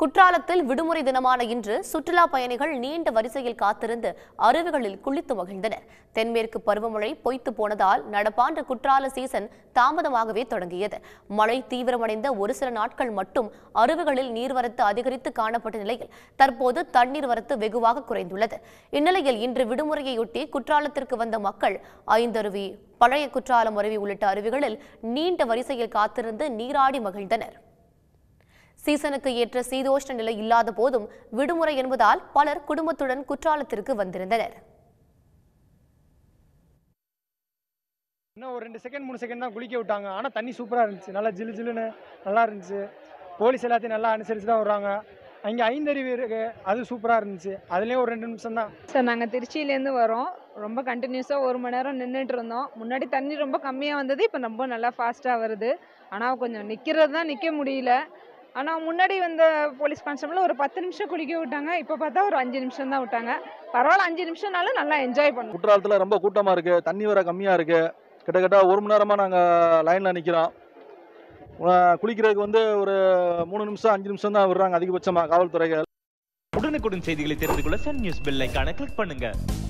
குற்றாலத்தில் விடுமுறை தினமான இன்று சுற்றுலா பயணிகள் நீண்ட வரிசையில் காத்திருந்து அருவிகளில் குளித்து மகிழ்ந்தனர் தென்மேற்கு பருவமழை பொய்த்து போனதால் நடப்பாண்டு குற்றால சீசன் தாமதமாகவே தொடங்கியது மழை தீவிரமடைந்த ஒரு சில நாட்கள் மட்டும் அருவிகளில் நீர்வரத்து அதிகரித்து காணப்பட்ட நிலையில் தற்போது தண்ணீர் வரத்து வெகுவாக குறைந்துள்ளது இந்நிலையில் இன்று விடுமுறையொட்டி குற்றாலத்திற்கு வந்த மக்கள் ஐந்தருவி பழைய குற்றாலம் அருவி உள்ளிட்ட அருவிகளில் நீண்ட வரிசையில் காத்திருந்து நீராடி மகிழ்ந்தனர் சீசனுக்கு ஏற்ற சீதோஷ்ண நிலை இல்லாத போதும் விடுமுறை என்பதால் பலர் குடும்பத்துடன் குற்றாலத்திற்கு வந்திருந்தனர் இன்னும் ஒரு ரெண்டு செகண்ட் மூணு செகண்ட் தான் குளிக்க விட்டாங்க ஆனால் தண்ணி சூப்பராக இருந்துச்சு நல்லா ஜிலு ஜிலுன்னு நல்லா இருந்துச்சு போலீஸ் எல்லாத்தையும் நல்லா அனுசரித்து தான் வர்றாங்க அங்கே ஐந்தருவி இருக்கு அது சூப்பராக இருந்துச்சு அதுலேயும் ஒரு ரெண்டு நிமிஷம் தான் சார் நாங்கள் திருச்சியிலேருந்து வரோம் ரொம்ப கண்டினியூஸாக ஒரு மணி நேரம் நின்றுட்டு இருந்தோம் முன்னாடி தண்ணி ரொம்ப கம்மியாக வந்தது இப்போ ரொம்ப நல்லா ஃபாஸ்ட்டாக வருது ஆனால் கொஞ்சம் நிற்கிறது தான் நிற்க முடியல ஆனால் முன்னாடி வந்த போலீஸ் கான்ஸ்டபிள் ஒரு பத்து நிமிஷம் குளிக்க விட்டாங்க இப்போ பார்த்தா ஒரு அஞ்சு நிமிஷம் தான் விட்டாங்க பரவாயில்ல அஞ்சு நிமிஷம்னாலும் நல்லா என்ஜாய் பண்ணும் குற்றாலத்தில் ரொம்ப கூட்டமாக இருக்குது தண்ணி வர கம்மியாக இருக்கு கிட்டத்தட்ட ஒரு மணி நேரமாக நாங்கள் லைனில் நிற்கிறோம் குளிக்கிறதுக்கு வந்து ஒரு மூணு நிமிஷம் அஞ்சு நிமிஷம் தான் விடுறாங்க அதிகபட்சமாக காவல்துறைகள் உடனுக்குடன் செய்திகளை தெரிந்து கொள்ள சன் நியூஸ் பெல் ஐக்கான கிளிக் பண்ணுங்கள்